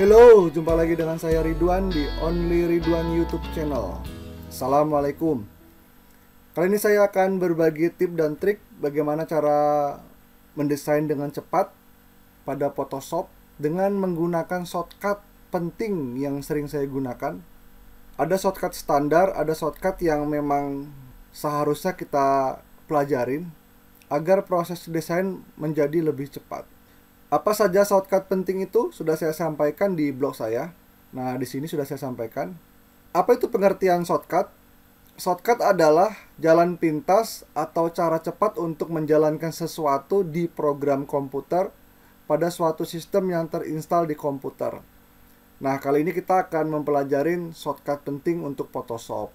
Hello, jumpa lagi dengan saya Ridwan di Only Ridwan YouTube channel. Assalamualaikum. Kali ini saya akan berbagi tips dan trik bagaimana cara mendesain dengan cepat pada Photoshop dengan menggunakan shortcut penting yang sering saya gunakan. Ada shortcut standar, ada shortcut yang memang seharusnya kita pelajarin agar proses desain menjadi lebih cepat. Apa saja shortcut penting itu sudah saya sampaikan di blog saya. Nah, di sini sudah saya sampaikan. Apa itu pengertian shortcut? Shortcut adalah jalan pintas atau cara cepat untuk menjalankan sesuatu di program komputer pada suatu sistem yang terinstal di komputer. Nah, kali ini kita akan mempelajari shortcut penting untuk Photoshop.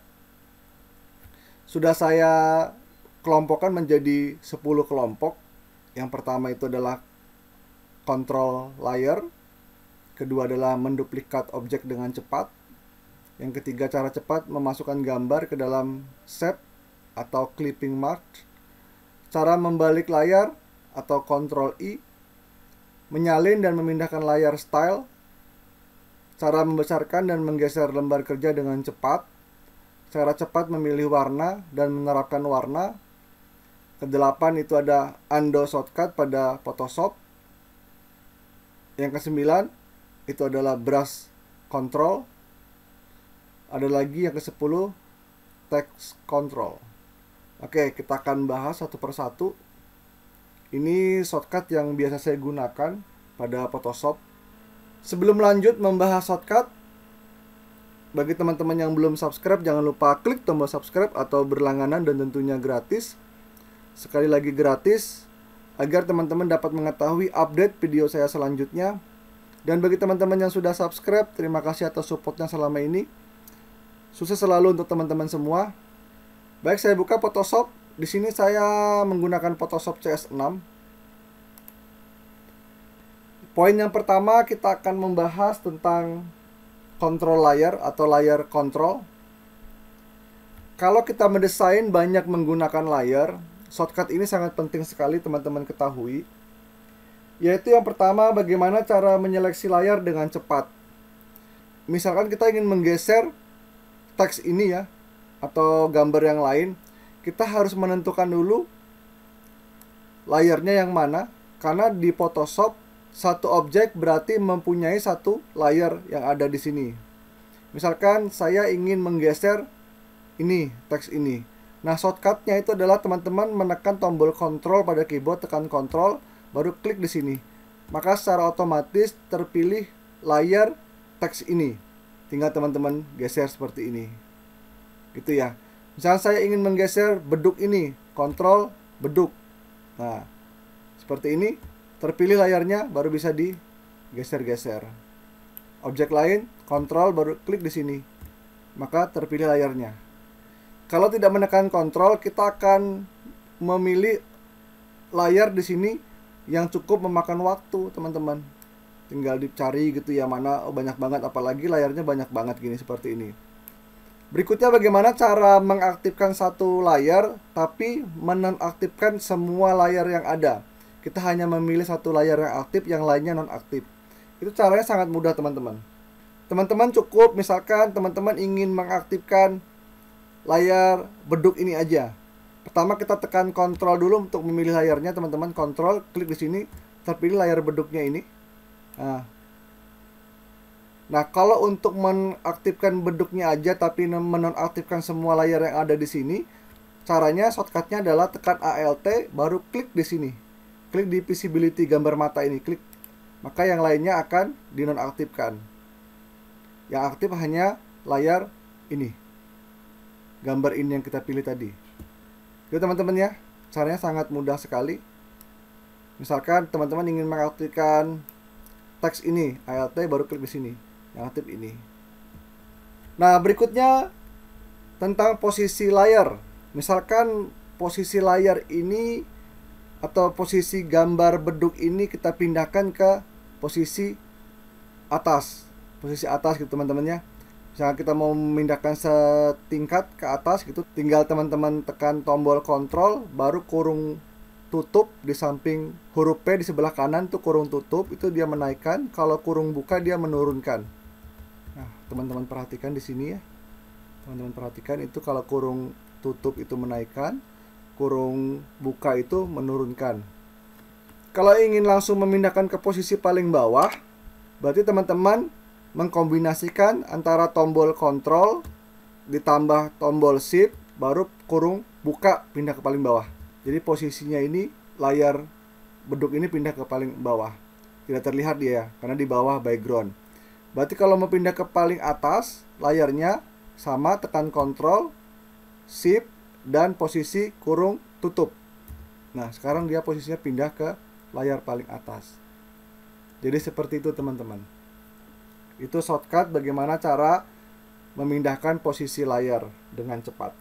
Sudah saya kelompokkan menjadi 10 kelompok. Yang pertama itu adalah control layer, kedua adalah menduplikat objek dengan cepat, yang ketiga cara cepat memasukkan gambar ke dalam shape atau clipping mark, cara membalik layar atau control I, menyalin dan memindahkan layar style, cara membesarkan dan menggeser lembar kerja dengan cepat, cara cepat memilih warna dan menerapkan warna, Kedelapan itu ada undo shortcut pada Photoshop yang kesembilan itu adalah brush control. Ada lagi yang kesepuluh text control. Oke, kita akan bahas satu persatu. Ini shortcut yang biasa saya gunakan pada Photoshop. Sebelum lanjut membahas shortcut, bagi teman-teman yang belum subscribe, jangan lupa klik tombol subscribe atau berlangganan dan tentunya gratis. Sekali lagi gratis, agar teman-teman dapat mengetahui update video saya selanjutnya. Dan bagi teman-teman yang sudah subscribe, terima kasih atas supportnya selama ini. Sukses selalu untuk teman-teman semua. Baik, saya buka Photoshop. Di sini saya menggunakan Photoshop CS6. Poin yang pertama kita akan membahas tentang control layer atau layer control. Kalau kita mendesain banyak menggunakan layer, Shortcut ini sangat penting sekali teman-teman ketahui. Yaitu yang pertama, bagaimana cara menyeleksi layar dengan cepat. Misalkan kita ingin menggeser teks ini ya, atau gambar yang lain, kita harus menentukan dulu layarnya yang mana. Karena di Photoshop, satu objek berarti mempunyai satu layar yang ada di sini. Misalkan saya ingin menggeser ini, teks ini Nah, shortcutnya itu adalah teman-teman menekan tombol Control pada keyboard, tekan Control baru klik di sini. Maka secara otomatis terpilih layar teks ini. Tinggal teman-teman geser seperti ini. Gitu ya. Misalnya saya ingin menggeser beduk ini, Control beduk. Nah, seperti ini terpilih layarnya baru bisa digeser-geser. Objek lain, kontrol baru klik di sini. Maka terpilih layarnya. Kalau tidak menekan kontrol, kita akan memilih layar di sini yang cukup memakan waktu, teman-teman. Tinggal dicari gitu ya mana oh, banyak banget apalagi layarnya banyak banget gini seperti ini. Berikutnya bagaimana cara mengaktifkan satu layar tapi menonaktifkan semua layar yang ada. Kita hanya memilih satu layar yang aktif, yang lainnya nonaktif. Itu caranya sangat mudah, teman-teman. Teman-teman cukup misalkan teman-teman ingin mengaktifkan layar beduk ini aja. Pertama kita tekan kontrol dulu untuk memilih layarnya, teman-teman. Kontrol, klik di sini, terpilih layar beduknya ini. Nah, nah kalau untuk menaktifkan beduknya aja, tapi menonaktifkan semua layar yang ada di sini, caranya shortcutnya adalah tekan ALT, baru klik di sini. Klik di visibility gambar mata ini, klik. Maka yang lainnya akan dinonaktifkan. Yang aktif hanya layar ini gambar ini yang kita pilih tadi. Oke teman-teman ya, caranya sangat mudah sekali. Misalkan teman-teman ingin mengaktifkan teks ini, ALT baru klik di sini, yang aktif ini. Nah, berikutnya tentang posisi layar. Misalkan posisi layar ini atau posisi gambar beduk ini kita pindahkan ke posisi atas. Posisi atas gitu teman-teman ya misalnya kita mau memindahkan setingkat ke atas gitu tinggal teman-teman tekan tombol kontrol baru kurung tutup di samping huruf P di sebelah kanan tuh kurung tutup itu dia menaikkan kalau kurung buka dia menurunkan nah teman-teman perhatikan di sini ya teman-teman perhatikan itu kalau kurung tutup itu menaikkan kurung buka itu menurunkan kalau ingin langsung memindahkan ke posisi paling bawah berarti teman-teman mengkombinasikan antara tombol kontrol ditambah tombol shift baru kurung buka pindah ke paling bawah. Jadi posisinya ini layar beduk ini pindah ke paling bawah. Tidak terlihat dia ya, karena di bawah background. Berarti kalau mau pindah ke paling atas layarnya sama tekan kontrol shift dan posisi kurung tutup. Nah, sekarang dia posisinya pindah ke layar paling atas. Jadi seperti itu teman-teman. Itu shortcut bagaimana cara memindahkan posisi layar dengan cepat.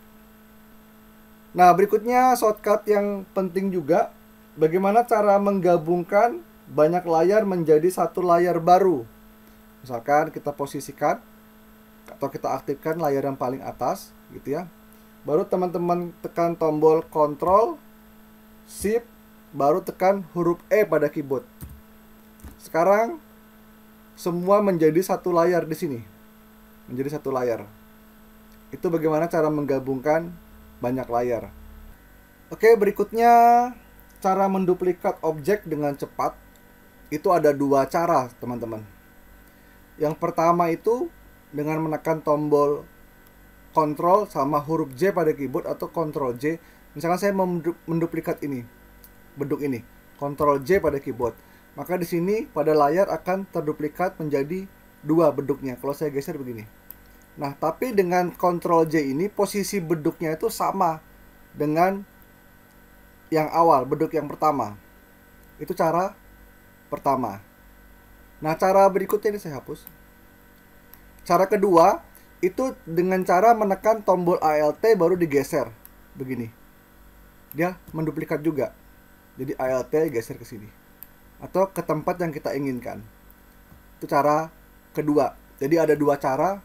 Nah, berikutnya shortcut yang penting juga bagaimana cara menggabungkan banyak layar menjadi satu layar baru. Misalkan kita posisikan atau kita aktifkan layar yang paling atas gitu ya. Baru teman-teman tekan tombol Ctrl Shift baru tekan huruf E pada keyboard. Sekarang semua menjadi satu layar di sini. Menjadi satu layar. Itu bagaimana cara menggabungkan banyak layar. Oke, berikutnya cara menduplikat objek dengan cepat. Itu ada dua cara, teman-teman. Yang pertama itu dengan menekan tombol Ctrl sama huruf J pada keyboard atau Ctrl J. Misalkan saya menduplikat ini, beduk ini, Ctrl J pada keyboard maka di sini pada layar akan terduplikat menjadi dua beduknya. Kalau saya geser begini. Nah, tapi dengan Ctrl J ini posisi beduknya itu sama dengan yang awal, beduk yang pertama. Itu cara pertama. Nah, cara berikutnya ini saya hapus. Cara kedua itu dengan cara menekan tombol ALT baru digeser. Begini. Dia menduplikat juga. Jadi ALT geser ke sini atau ke tempat yang kita inginkan. Itu cara kedua. Jadi ada dua cara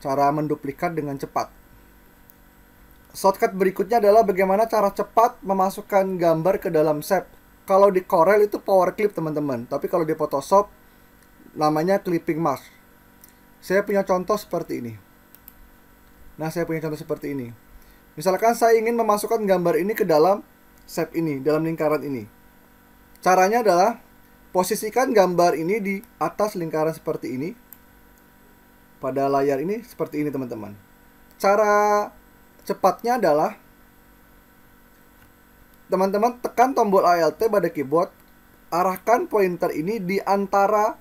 cara menduplikat dengan cepat. Shortcut berikutnya adalah bagaimana cara cepat memasukkan gambar ke dalam shape. Kalau di Corel itu power clip teman-teman, tapi kalau di Photoshop namanya clipping mask. Saya punya contoh seperti ini. Nah, saya punya contoh seperti ini. Misalkan saya ingin memasukkan gambar ini ke dalam shape ini, dalam lingkaran ini. Caranya adalah posisikan gambar ini di atas lingkaran seperti ini. Pada layar ini seperti ini teman-teman. Cara cepatnya adalah teman-teman tekan tombol ALT pada keyboard, arahkan pointer ini di antara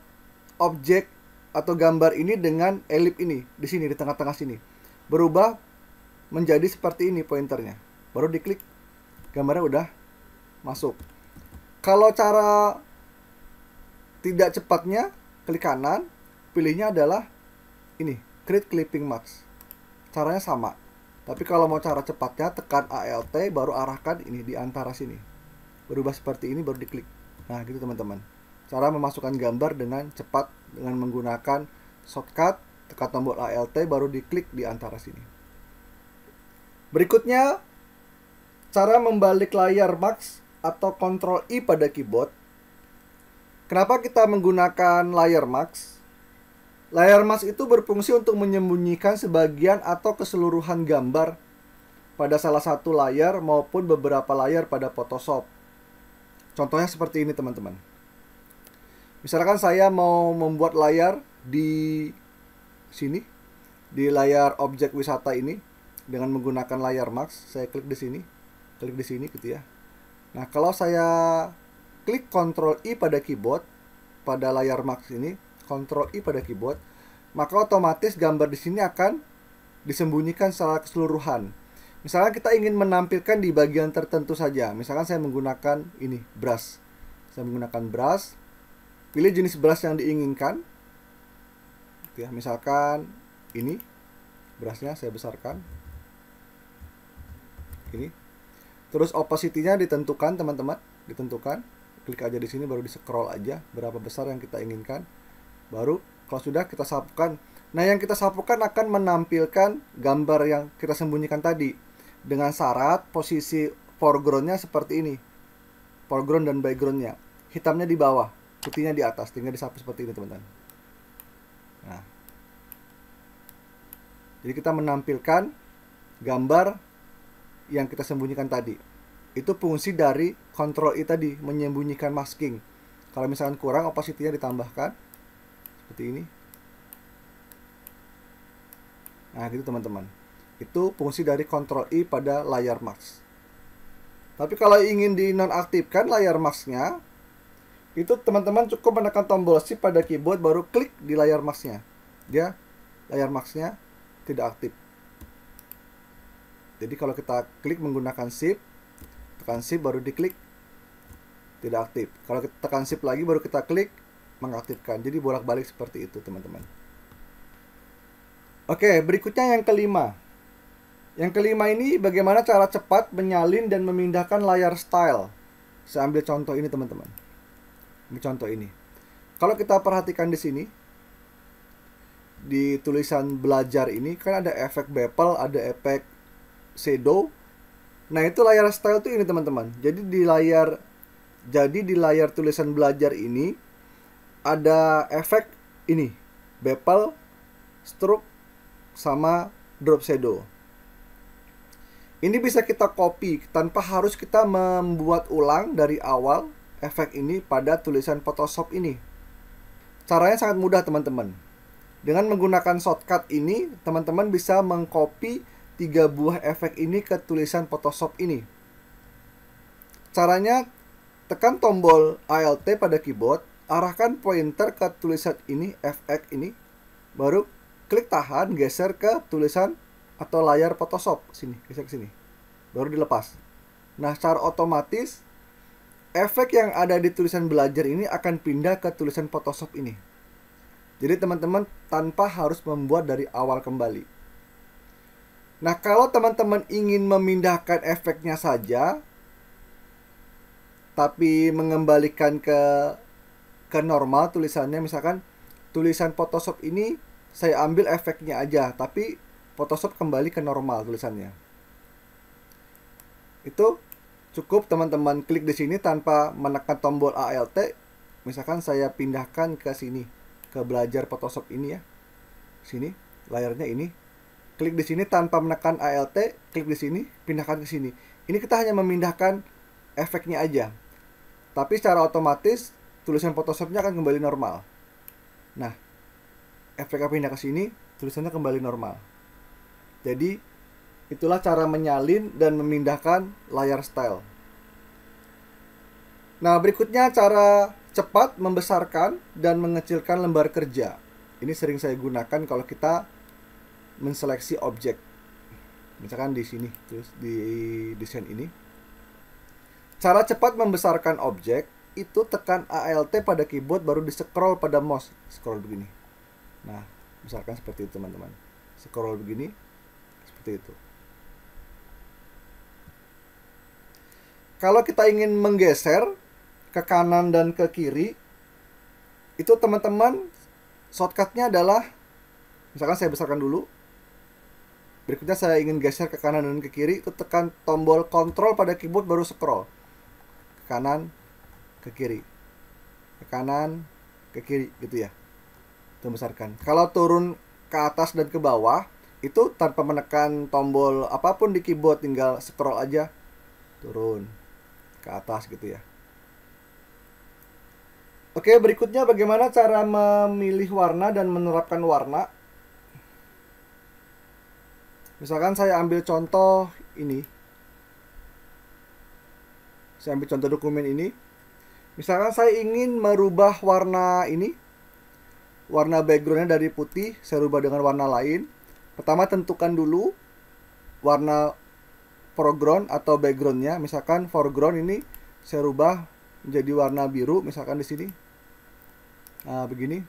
objek atau gambar ini dengan elip ini, di sini di tengah-tengah sini. Berubah menjadi seperti ini pointernya. Baru diklik gambarnya udah masuk. Kalau cara tidak cepatnya, klik kanan, pilihnya adalah ini, create clipping mask. Caranya sama. Tapi kalau mau cara cepatnya, tekan ALT, baru arahkan ini di antara sini. Berubah seperti ini, baru diklik. Nah, gitu teman-teman. Cara memasukkan gambar dengan cepat dengan menggunakan shortcut, tekan tombol ALT, baru diklik di antara sini. Berikutnya, cara membalik layar Max atau Ctrl I pada keyboard. Kenapa kita menggunakan layer mask? Layer mask itu berfungsi untuk menyembunyikan sebagian atau keseluruhan gambar pada salah satu layar maupun beberapa layar pada Photoshop. Contohnya seperti ini teman-teman. Misalkan saya mau membuat layar di sini, di layar objek wisata ini dengan menggunakan layar mask, saya klik di sini, klik di sini gitu ya. Nah, kalau saya klik Ctrl I pada keyboard, pada layar Max ini, Ctrl I pada keyboard, maka otomatis gambar di sini akan disembunyikan secara keseluruhan. Misalnya kita ingin menampilkan di bagian tertentu saja. Misalkan saya menggunakan ini, brush. Saya menggunakan brush. Pilih jenis brush yang diinginkan. Gitu ya, misalkan ini brushnya saya besarkan. Ini Terus opacity-nya ditentukan teman-teman, ditentukan. Klik aja di sini baru di scroll aja berapa besar yang kita inginkan. Baru kalau sudah kita sapukan. Nah, yang kita sapukan akan menampilkan gambar yang kita sembunyikan tadi dengan syarat posisi foreground-nya seperti ini. Foreground dan background-nya Hitamnya di bawah, putihnya di atas, tinggal disapu seperti ini, teman-teman. Nah. Jadi kita menampilkan gambar yang kita sembunyikan tadi. Itu fungsi dari kontrol I tadi, menyembunyikan masking. Kalau misalkan kurang, opacity-nya ditambahkan. Seperti ini. Nah, gitu teman-teman. Itu fungsi dari kontrol I pada layar mask. Tapi kalau ingin dinonaktifkan layar masknya, itu teman-teman cukup menekan tombol shift pada keyboard baru klik di layar masknya. Dia layar masknya tidak aktif. Jadi kalau kita klik menggunakan shift, tekan shift baru diklik tidak aktif. Kalau kita tekan shift lagi baru kita klik mengaktifkan. Jadi bolak-balik seperti itu, teman-teman. Oke, berikutnya yang kelima. Yang kelima ini bagaimana cara cepat menyalin dan memindahkan layar style. Saya ambil contoh ini, teman-teman. Ini contoh ini. Kalau kita perhatikan di sini, di tulisan belajar ini kan ada efek bevel, ada efek Sedo, Nah, itu layar style tuh ini teman-teman. Jadi di layar jadi di layar tulisan belajar ini ada efek ini, bevel, stroke sama drop shadow. Ini bisa kita copy tanpa harus kita membuat ulang dari awal efek ini pada tulisan Photoshop ini. Caranya sangat mudah teman-teman. Dengan menggunakan shortcut ini, teman-teman bisa mengcopy tiga buah efek ini ke tulisan Photoshop ini. Caranya, tekan tombol ALT pada keyboard, arahkan pointer ke tulisan ini, FX ini, baru klik tahan, geser ke tulisan atau layar Photoshop sini, geser ke sini. Baru dilepas. Nah, secara otomatis efek yang ada di tulisan belajar ini akan pindah ke tulisan Photoshop ini. Jadi teman-teman tanpa harus membuat dari awal kembali. Nah, kalau teman-teman ingin memindahkan efeknya saja, tapi mengembalikan ke ke normal tulisannya, misalkan tulisan Photoshop ini saya ambil efeknya aja, tapi Photoshop kembali ke normal tulisannya. Itu cukup teman-teman klik di sini tanpa menekan tombol ALT. Misalkan saya pindahkan ke sini, ke belajar Photoshop ini ya. Sini, layarnya ini, klik di sini tanpa menekan ALT, klik di sini, pindahkan ke sini. Ini kita hanya memindahkan efeknya aja. Tapi secara otomatis tulisan Photoshopnya akan kembali normal. Nah, efeknya pindah ke sini, tulisannya kembali normal. Jadi, itulah cara menyalin dan memindahkan layar style. Nah, berikutnya cara cepat membesarkan dan mengecilkan lembar kerja. Ini sering saya gunakan kalau kita menseleksi objek misalkan di sini terus di desain ini cara cepat membesarkan objek itu tekan ALT pada keyboard baru di scroll pada mouse scroll begini nah misalkan seperti itu teman-teman scroll begini seperti itu kalau kita ingin menggeser ke kanan dan ke kiri itu teman-teman shortcutnya adalah misalkan saya besarkan dulu Berikutnya saya ingin geser ke kanan dan ke kiri, itu tekan tombol kontrol pada keyboard baru scroll. Ke kanan, ke kiri. Ke kanan, ke kiri gitu ya. Itu besarkan. Kalau turun ke atas dan ke bawah, itu tanpa menekan tombol apapun di keyboard, tinggal scroll aja turun ke atas gitu ya. Oke, berikutnya bagaimana cara memilih warna dan menerapkan warna Misalkan saya ambil contoh ini. Saya ambil contoh dokumen ini. Misalkan saya ingin merubah warna ini. Warna backgroundnya dari putih, saya rubah dengan warna lain. Pertama tentukan dulu warna foreground atau backgroundnya. Misalkan foreground ini saya rubah menjadi warna biru, misalkan di sini. Nah, begini.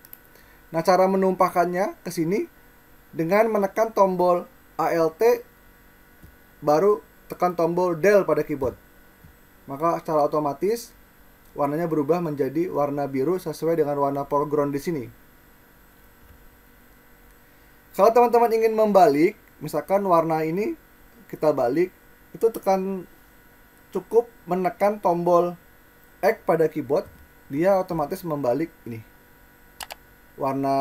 Nah, cara menumpahkannya ke sini dengan menekan tombol ALT baru tekan tombol del pada keyboard. Maka secara otomatis warnanya berubah menjadi warna biru sesuai dengan warna foreground di sini. Kalau teman-teman ingin membalik, misalkan warna ini kita balik, itu tekan cukup menekan tombol X pada keyboard, dia otomatis membalik ini. Warna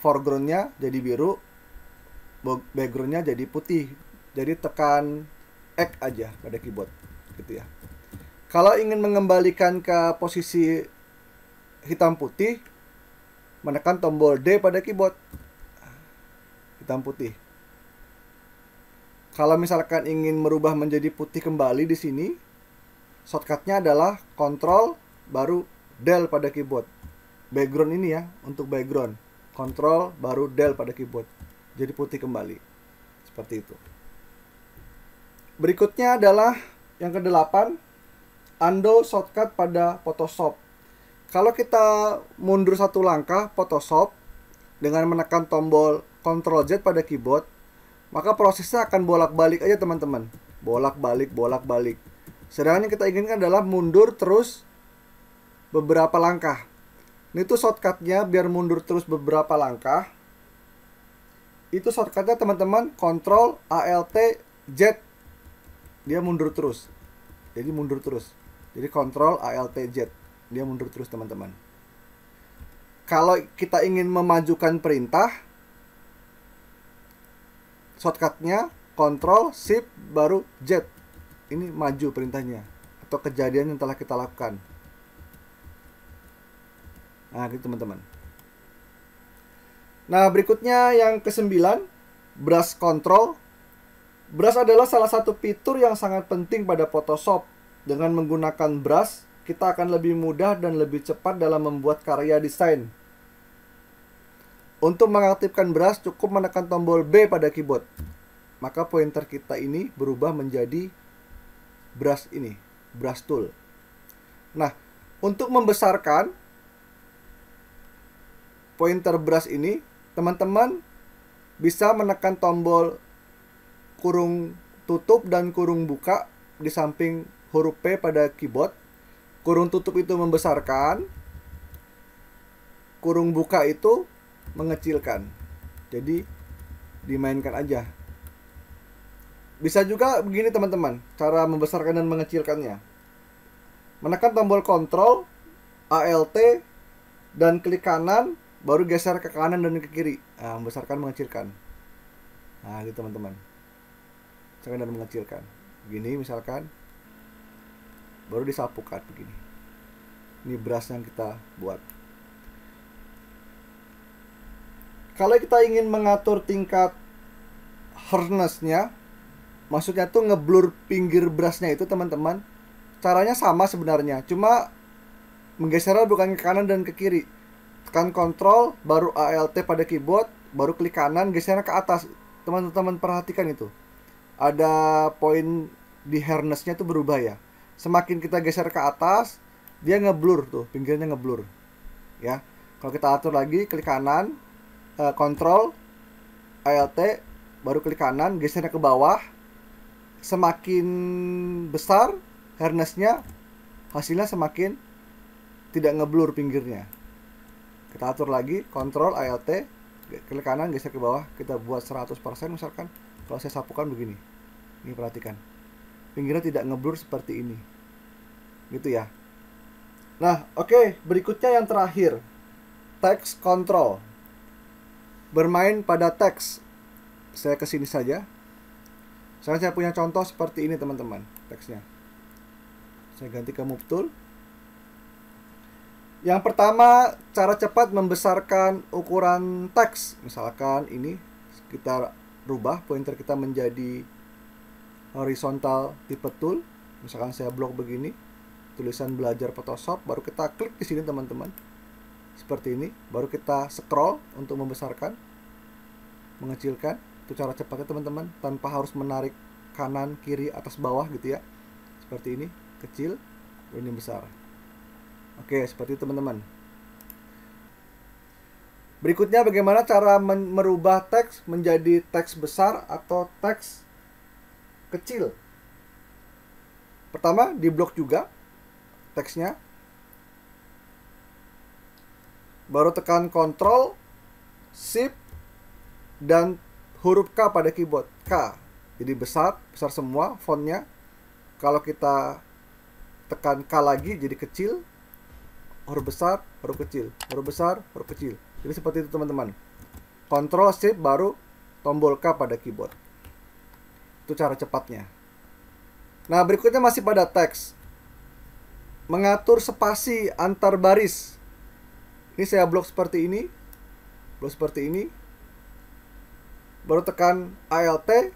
foregroundnya jadi biru, backgroundnya jadi putih jadi tekan X aja pada keyboard gitu ya kalau ingin mengembalikan ke posisi hitam putih menekan tombol D pada keyboard hitam putih kalau misalkan ingin merubah menjadi putih kembali di sini shortcutnya adalah kontrol baru Del pada keyboard background ini ya untuk background kontrol baru Del pada keyboard jadi putih kembali. Seperti itu. Berikutnya adalah yang kedelapan, undo shortcut pada Photoshop. Kalau kita mundur satu langkah Photoshop dengan menekan tombol Ctrl Z pada keyboard, maka prosesnya akan bolak-balik aja teman-teman. Bolak-balik, bolak-balik. Sedangkan yang kita inginkan adalah mundur terus beberapa langkah. Ini tuh shortcutnya biar mundur terus beberapa langkah itu shortcutnya teman-teman Control Alt Z dia mundur terus jadi mundur terus jadi Control Alt Z dia mundur terus teman-teman kalau kita ingin memajukan perintah shortcutnya Control Shift baru Z ini maju perintahnya atau kejadian yang telah kita lakukan nah ini gitu, teman-teman Nah, berikutnya yang kesembilan, brush control. Brush adalah salah satu fitur yang sangat penting pada Photoshop. Dengan menggunakan brush, kita akan lebih mudah dan lebih cepat dalam membuat karya desain. Untuk mengaktifkan brush, cukup menekan tombol B pada keyboard. Maka pointer kita ini berubah menjadi brush ini, brush tool. Nah, untuk membesarkan pointer brush ini, teman-teman bisa menekan tombol kurung tutup dan kurung buka di samping huruf P pada keyboard. Kurung tutup itu membesarkan, kurung buka itu mengecilkan. Jadi dimainkan aja. Bisa juga begini teman-teman, cara membesarkan dan mengecilkannya. Menekan tombol kontrol, ALT, dan klik kanan baru geser ke kanan dan ke kiri nah, membesarkan mengecilkan nah gitu teman-teman misalkan dan mengecilkan begini misalkan baru disapukan begini ini beras yang kita buat kalau kita ingin mengatur tingkat harnessnya, maksudnya tuh ngeblur pinggir berasnya itu teman-teman caranya sama sebenarnya cuma menggesernya bukan ke kanan dan ke kiri tekan kontrol baru ALT pada keyboard baru klik kanan geser ke atas teman-teman perhatikan itu ada poin di harnessnya itu berubah ya semakin kita geser ke atas dia ngeblur tuh pinggirnya ngeblur ya kalau kita atur lagi klik kanan uh, e, ALT baru klik kanan gesernya ke bawah semakin besar harnessnya hasilnya semakin tidak ngeblur pinggirnya kita atur lagi kontrol alt klik kanan geser ke bawah kita buat 100% misalkan kalau saya sapukan begini ini perhatikan pinggirnya tidak ngeblur seperti ini gitu ya nah oke okay. berikutnya yang terakhir text control bermain pada teks saya kesini saja saya punya contoh seperti ini teman-teman teksnya saya ganti ke move tool yang pertama, cara cepat membesarkan ukuran teks. Misalkan ini kita rubah pointer kita menjadi horizontal tipe tool. Misalkan saya blok begini, tulisan belajar Photoshop, baru kita klik di sini teman-teman. Seperti ini, baru kita scroll untuk membesarkan, mengecilkan. Itu cara cepatnya teman-teman, tanpa harus menarik kanan, kiri, atas, bawah gitu ya. Seperti ini, kecil, ini besar. Oke, seperti itu teman-teman. Berikutnya bagaimana cara merubah teks menjadi teks besar atau teks kecil. Pertama, di blok juga teksnya. Baru tekan Ctrl, Shift, dan huruf K pada keyboard. K. Jadi besar, besar semua fontnya. Kalau kita tekan K lagi jadi kecil huruf besar, huruf kecil, huruf besar, huruf kecil. Jadi seperti itu teman-teman. Control Shift baru tombol K pada keyboard. Itu cara cepatnya. Nah, berikutnya masih pada teks. Mengatur spasi antar baris. Ini saya blok seperti ini. Blok seperti ini. Baru tekan ALT,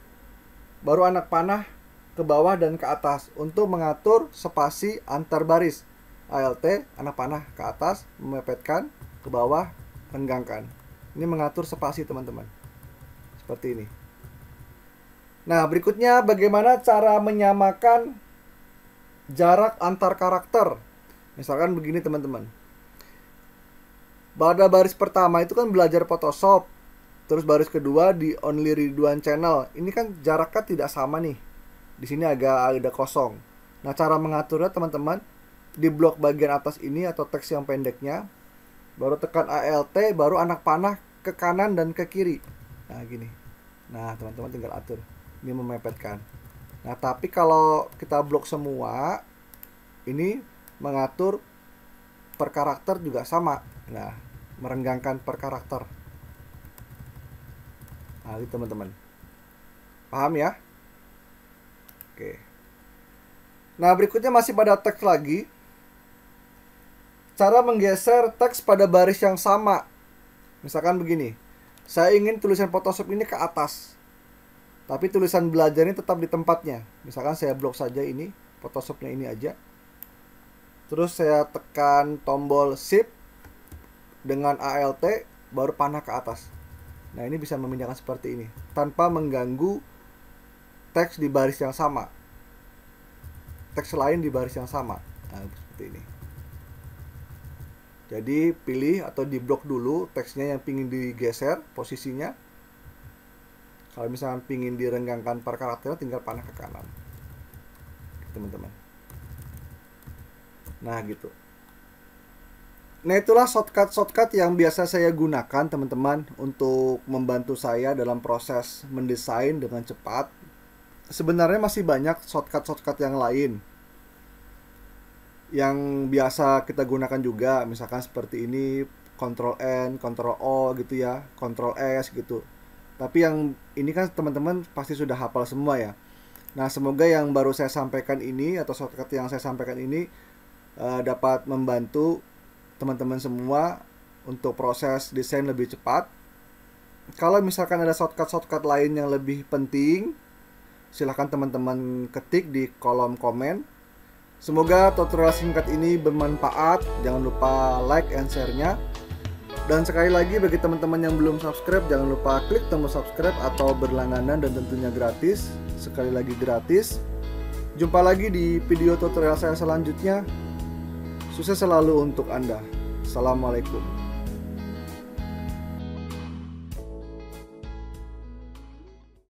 baru anak panah ke bawah dan ke atas untuk mengatur spasi antar baris. ALT anak panah ke atas, memepetkan, ke bawah, renggangkan. Ini mengatur spasi teman-teman. Seperti ini. Nah, berikutnya bagaimana cara menyamakan jarak antar karakter. Misalkan begini teman-teman. Pada baris pertama itu kan belajar Photoshop. Terus baris kedua di Only Ridwan Channel. Ini kan jaraknya tidak sama nih. Di sini agak ada kosong. Nah, cara mengaturnya teman-teman di blok bagian atas ini atau teks yang pendeknya baru tekan ALT baru anak panah ke kanan dan ke kiri nah gini nah teman-teman tinggal atur ini memepetkan nah tapi kalau kita blok semua ini mengatur per karakter juga sama nah merenggangkan per karakter nah ini teman-teman paham ya oke nah berikutnya masih pada teks lagi Cara menggeser teks pada baris yang sama. Misalkan begini. Saya ingin tulisan Photoshop ini ke atas. Tapi tulisan belajarnya tetap di tempatnya. Misalkan saya blok saja ini, Photoshopnya ini aja. Terus saya tekan tombol Shift dengan ALT baru panah ke atas. Nah, ini bisa memindahkan seperti ini tanpa mengganggu teks di baris yang sama. Teks lain di baris yang sama. Nah, seperti ini. Jadi pilih atau di blok dulu teksnya yang pingin digeser posisinya. Kalau misalnya pingin direnggangkan per karakter tinggal panah ke kanan. Teman-teman. Nah, gitu. Nah, itulah shortcut-shortcut yang biasa saya gunakan, teman-teman, untuk membantu saya dalam proses mendesain dengan cepat. Sebenarnya masih banyak shortcut-shortcut yang lain yang biasa kita gunakan juga misalkan seperti ini Control N, Control O gitu ya, Control S gitu. Tapi yang ini kan teman-teman pasti sudah hafal semua ya. Nah, semoga yang baru saya sampaikan ini atau shortcut yang saya sampaikan ini uh, dapat membantu teman-teman semua untuk proses desain lebih cepat. Kalau misalkan ada shortcut-shortcut lain yang lebih penting, silahkan teman-teman ketik di kolom komen Semoga tutorial singkat ini bermanfaat. Jangan lupa like and share-nya. Dan sekali lagi bagi teman-teman yang belum subscribe, jangan lupa klik tombol subscribe atau berlangganan dan tentunya gratis. Sekali lagi gratis. Jumpa lagi di video tutorial saya selanjutnya. Sukses selalu untuk Anda. Assalamualaikum.